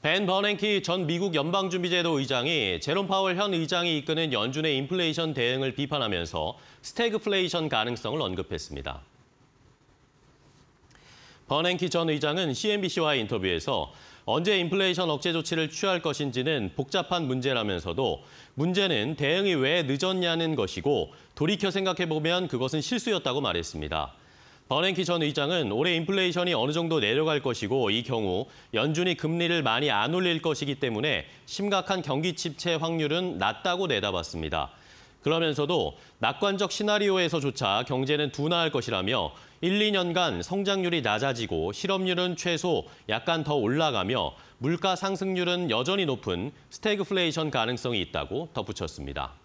벤 버냉키 전 미국 연방준비제도 의장이 제롬 파월 현 의장이 이끄는 연준의 인플레이션 대응을 비판하면서 스태그플레이션 가능성을 언급했습니다. 버냉키 전 의장은 CNBC와의 인터뷰에서 언제 인플레이션 억제 조치를 취할 것인지는 복잡한 문제라면서도 문제는 대응이 왜 늦었냐는 것이고 돌이켜 생각해보면 그것은 실수였다고 말했습니다. 버냉키 전 의장은 올해 인플레이션이 어느 정도 내려갈 것이고 이 경우 연준이 금리를 많이 안 올릴 것이기 때문에 심각한 경기 침체 확률은 낮다고 내다봤습니다. 그러면서도 낙관적 시나리오에서조차 경제는 둔화할 것이라며 1, 2년간 성장률이 낮아지고 실업률은 최소 약간 더 올라가며 물가 상승률은 여전히 높은 스태그플레이션 가능성이 있다고 덧붙였습니다.